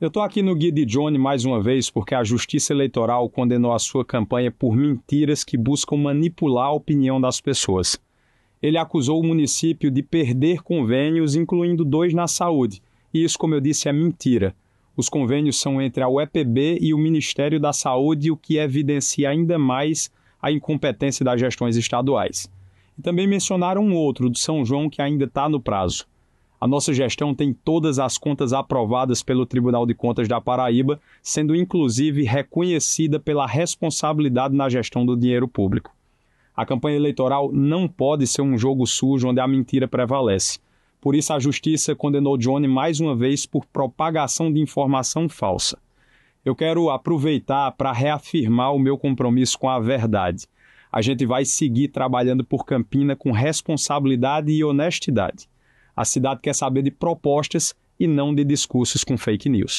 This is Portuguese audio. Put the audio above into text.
Eu estou aqui no Guia de Johnny mais uma vez porque a Justiça Eleitoral condenou a sua campanha por mentiras que buscam manipular a opinião das pessoas. Ele acusou o município de perder convênios, incluindo dois na saúde, e isso, como eu disse, é mentira. Os convênios são entre a UEPB e o Ministério da Saúde, o que evidencia ainda mais a incompetência das gestões estaduais. E também mencionaram um outro, de São João, que ainda está no prazo. A nossa gestão tem todas as contas aprovadas pelo Tribunal de Contas da Paraíba, sendo inclusive reconhecida pela responsabilidade na gestão do dinheiro público. A campanha eleitoral não pode ser um jogo sujo onde a mentira prevalece. Por isso, a justiça condenou Johnny mais uma vez por propagação de informação falsa. Eu quero aproveitar para reafirmar o meu compromisso com a verdade. A gente vai seguir trabalhando por Campina com responsabilidade e honestidade. A cidade quer saber de propostas e não de discursos com fake news.